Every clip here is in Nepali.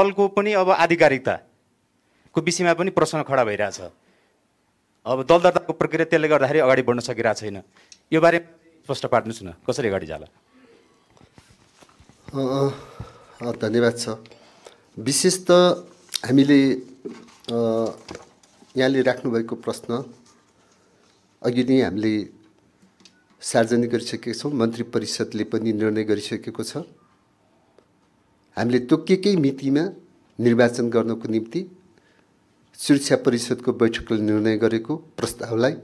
दलको पनि अब आधिकारिकताको विषयमा पनि प्रश्न खडा भइरहेछ अब दल दर्ताको प्रक्रिया त्यसले गर्दाखेरि अगाडि बढ्न सकिरहेको छैन यो बारे स्पष्ट पार्नुहोस् न कसरी अगाडि जाला धन्यवाद छ विशेष त हामीले यहाँले राख्नुभएको प्रश्न अघि नै हामीले सार्वजनिक गरिसकेका छौँ मन्त्री परिषदले पनि निर्णय गरिसकेको छ हामीले तोकिएकै मितिमा निर्वाचन गर्नको निम्ति सुरक्षा परिषदको बैठकले निर्णय गरेको प्रस्तावलाई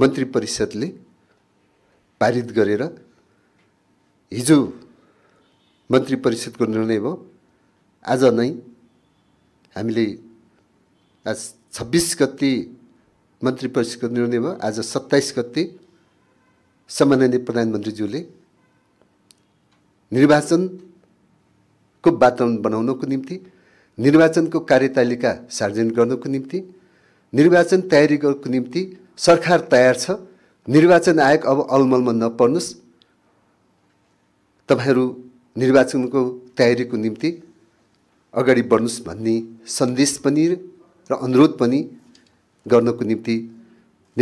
मन्त्री परिषदले पारित गरेर हिजो मन्त्री परिषदको निर्णय भयो आज नै हामीले आज छब्बिस गते मन्त्री परिषदको निर्णय भयो आज सत्ताइस गते सम्माननीय प्रधानमन्त्रीज्यूले निर्वाचन को वातावरण बनाउनको निम्ति निर्वाचनको कार्यतालिका सार्वजनिक गर्नको निम्ति निर्वाचन तयारी गर्नको निम्ति सरकार तयार छ निर्वाचन आयोग अब अलमलमा नपर्नुहोस् तपाईँहरू निर्वाचनको तयारीको निम्ति अगाडि बढ्नुहोस् भन्ने सन्देश पनि र अनुरोध पनि गर्नको निम्ति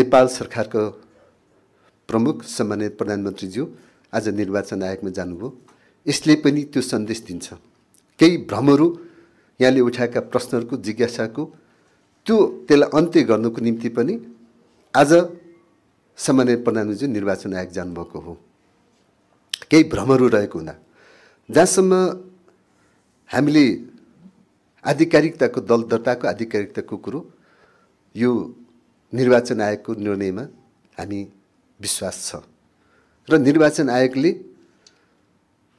नेपाल सरकारको प्रमुख सम्मानित प्रधानमन्त्रीज्यू आज निर्वाचन आयोगमा जानुभयो यसले पनि त्यो सन्देश दिन्छ केही भ्रमहरू यहाँले उठाएका प्रश्नहरूको जिज्ञासाको त्यो त्यसलाई अन्त्य गर्नुको निम्ति पनि आज सामान्य प्रधानमन्त्री निर्वाचन आयोग जानुभएको हो केही भ्रमहरू रहेको हुँदा जहाँसम्म हामीले आधिकारिकताको दल दर्ताको आधिकारिकताको कुरो यो निर्वाचन आयोगको निर्णयमा हामी विश्वास छ र निर्वाचन आयोगले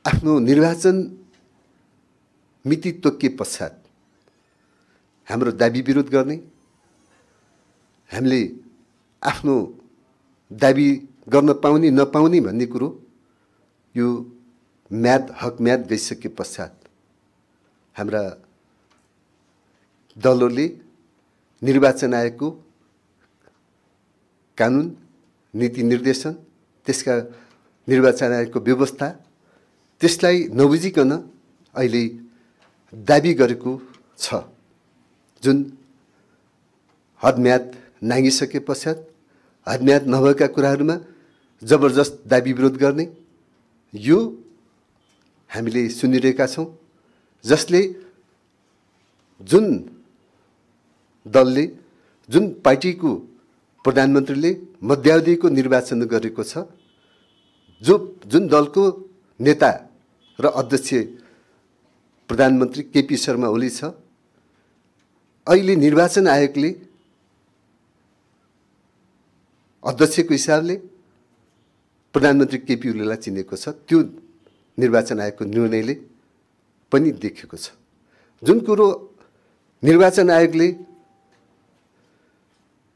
आफ्नो निर्वाचन मिति तोके पश्चात हाम्रो दाबी विरोध गर्ने हामीले आफ्नो दाबी गर्न पाउने नपाउने भन्ने कुरो यो म्याद हक म्याद गइसके पश्चात हाम्रा दलहरूले निर्वाचन आयोगको कानुन नीति निर्देशन त्यसका निर्वाचन आयोगको व्यवस्था त्यसलाई नबुझिकन अहिले दाबी गरेको छ जुन हदम्याद नाङ्गिसके पश्चात हदम्याद नभएका कुराहरूमा जबरजस्त दाबी विरोध गर्ने यो हामीले सुनिरहेका छौँ जसले जुन दलले जुन पार्टीको प्रधानमन्त्रीले मध्यावधिको निर्वाचन गरेको छ जो जुन दलको नेता र अध्यक्ष प्रधानमन्त्री केपी शर्मा ओली छ अहिले निर्वाचन आयोगले अध्यक्षको हिसाबले प्रधानमन्त्री केपी ओलीलाई चिनेको छ त्यो निर्वाचन आयोगको निर्णयले पनि देखेको छ जुन कुरो निर्वाचन आयोगले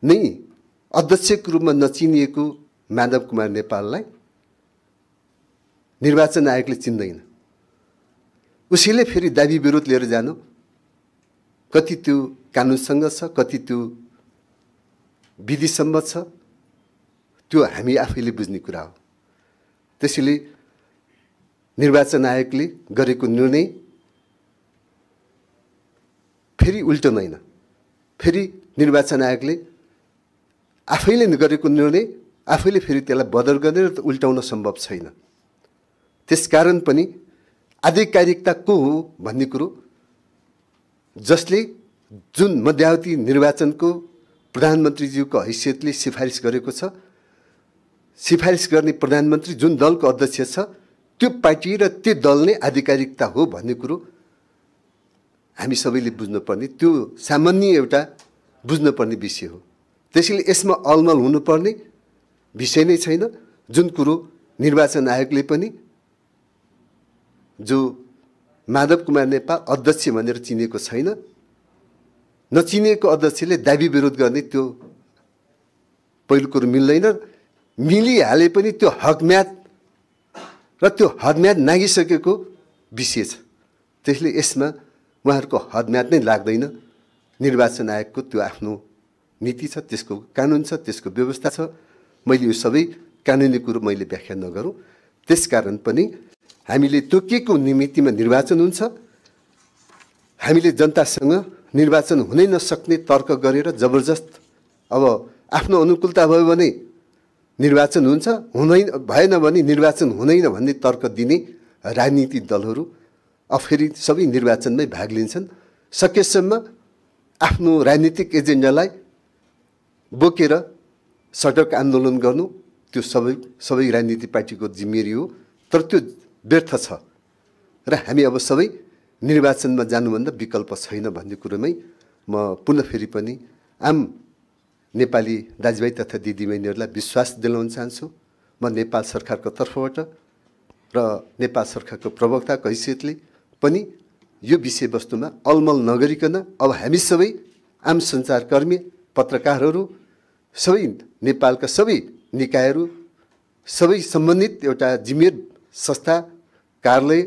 नै अध्यक्षको रूपमा नचिनिएको माधव कुमार नेपाललाई निर्वाचन आयोगले चिन्दैन उसैले फेरि दाबी विरोध लिएर जानु कति त्यो कानुनसँग छ कति त्यो विधिसम्म छ त्यो हामी आफैले बुझ्ने कुरा हो त्यसैले निर्वाचन आयोगले गरेको निर्णय फेरि उल्टो होइन फेरि निर्वाचन आयोगले आफैले गरेको निर्णय आफैले फेरि त्यसलाई बदल गरेर उल्टाउन सम्भव छैन त्यसकारण पनि आधिकारिकता को हो भन्ने कुरो जसले जुन मध्यावधि निर्वाचनको प्रधानमन्त्रीज्यूको हैसियतले सिफारिस गरेको छ सिफारिस गर्ने प्रधानमन्त्री जुन दलको अध्यक्ष छ त्यो पार्टी र त्यो दल नै आधिकारिकता हो भन्ने कुरो हामी सबैले बुझ्नुपर्ने त्यो सामान्य एउटा बुझ्नुपर्ने विषय हो त्यसैले यसमा अलमल हुनुपर्ने विषय नै छैन जुन कुरो निर्वाचन आयोगले पनि जो माधव कुमार नेपाल अध्यक्ष भनेर चिनेको छैन नचिनेको अध्यक्षले दाबी विरोध गर्ने त्यो पहिलो कुरो मिल्दैन मिलिहाले पनि त्यो हकम्याद र त्यो हदम्याद नागिसकेको विषय छ त्यसले यसमा उहाँहरूको हदम्याद नै लाग्दैन निर्वाचन आयोगको त्यो आफ्नो नीति छ त्यसको कानुन छ त्यसको व्यवस्था छ मैले यो सबै कानुनी कुरो मैले व्याख्या नगरौँ त्यस कारण पनि हामीले तोकिएको निमित्तिमा निर्वाचन हुन्छ हामीले जनतासँग निर्वाचन हुनै नसक्ने तर्क गरेर जबरजस्त अब आफ्नो अनुकूलता भयो भने निर्वाचन हुन्छ हुनै भएन भने निर्वाचन हुँदैन भन्ने तर्क दिने राजनीतिक दलहरू फेरि सबै निर्वाचनमै भाग लिन्छन् सकेसम्म आफ्नो राजनीतिक एजेन्डालाई बोकेर सडक आन्दोलन गर्नु त्यो सबै सबै राजनीतिक पार्टीको जिम्मेवारी हो तर त्यो व्यर्थ छ र हामी अब सबै निर्वाचनमा जानुभन्दा विकल्प छैन भन्ने कुरोमै म पुनः फेरि पनि आम नेपाली दाजुभाइ तथा दिदीबहिनीहरूलाई विश्वास दिलाउन चाहन्छु म नेपाल सरकारको तर्फबाट र नेपाल सरकारको प्रवक्ताको हैसियतले पनि यो विषयवस्तुमा अलमल नगरिकन अब हामी सबै आम सञ्चारकर्मी पत्रकारहरू सबै नेपालका सबै निकायहरू सबै सम्बन्धित एउटा जिम्मेद संस्था कार्यालय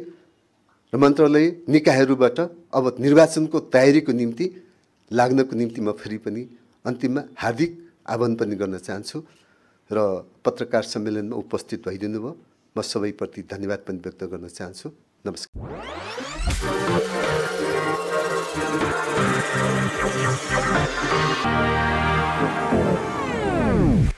र मन्त्रालय निकायहरूबाट अब निर्वाचनको तयारीको निम्ति लाग्नको निम्ति म फेरि पनि अन्तिममा हार्दिक आह्वान पनि गर्न चाहन्छु र पत्रकार सम्मेलनमा उपस्थित भइदिनु भयो म सबैप्रति धन्यवाद पनि व्यक्त गर्न चाहन्छु नमस्कार